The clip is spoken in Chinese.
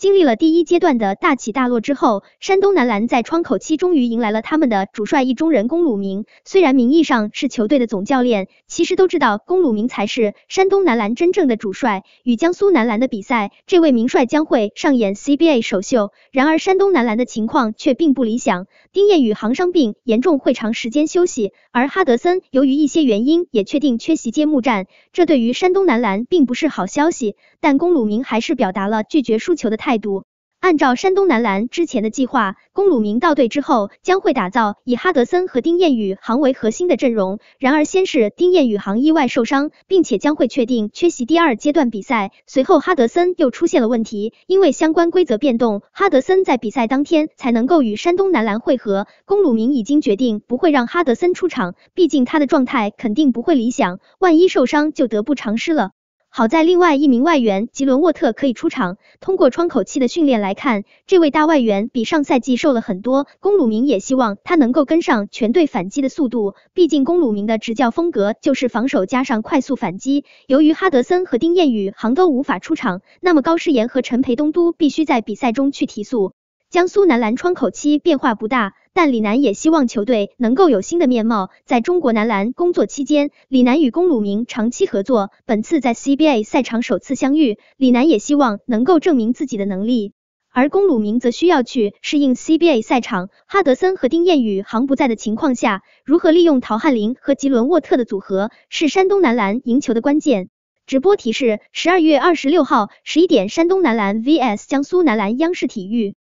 经历了第一阶段的大起大落之后，山东男篮在窗口期终于迎来了他们的主帅一中人龚鲁明。虽然名义上是球队的总教练，其实都知道龚鲁明才是山东男篮真正的主帅。与江苏男篮的比赛，这位名帅将会上演 CBA 首秀。然而，山东男篮的情况却并不理想。丁彦雨航伤病严重，会长时间休息；而哈德森由于一些原因也确定缺席揭幕战。这对于山东男篮并不是好消息。但龚鲁明还是表达了拒绝输球的态。态度。按照山东男篮之前的计划，宫鲁明到队之后将会打造以哈德森和丁彦雨航为核心的阵容。然而，先是丁彦雨航意外受伤，并且将会确定缺席第二阶段比赛。随后，哈德森又出现了问题，因为相关规则变动，哈德森在比赛当天才能够与山东男篮会合。宫鲁明已经决定不会让哈德森出场，毕竟他的状态肯定不会理想，万一受伤就得不偿失了。好在另外一名外援吉伦沃特可以出场。通过窗口期的训练来看，这位大外援比上赛季瘦了很多。宫鲁鸣也希望他能够跟上全队反击的速度，毕竟宫鲁鸣的执教风格就是防守加上快速反击。由于哈德森和丁彦雨航都无法出场，那么高诗岩和陈培东都必须在比赛中去提速。江苏男篮窗口期变化不大。但李楠也希望球队能够有新的面貌。在中国男篮工作期间，李楠与宫鲁明长期合作，本次在 CBA 赛场首次相遇，李楠也希望能够证明自己的能力。而宫鲁明则需要去适应 CBA 赛场。哈德森和丁彦雨航不在的情况下，如何利用陶汉林和吉伦沃特的组合是山东男篮赢球的关键。直播提示：十二月二十六号十一点，山东男篮 VS 江苏男篮，央视体育。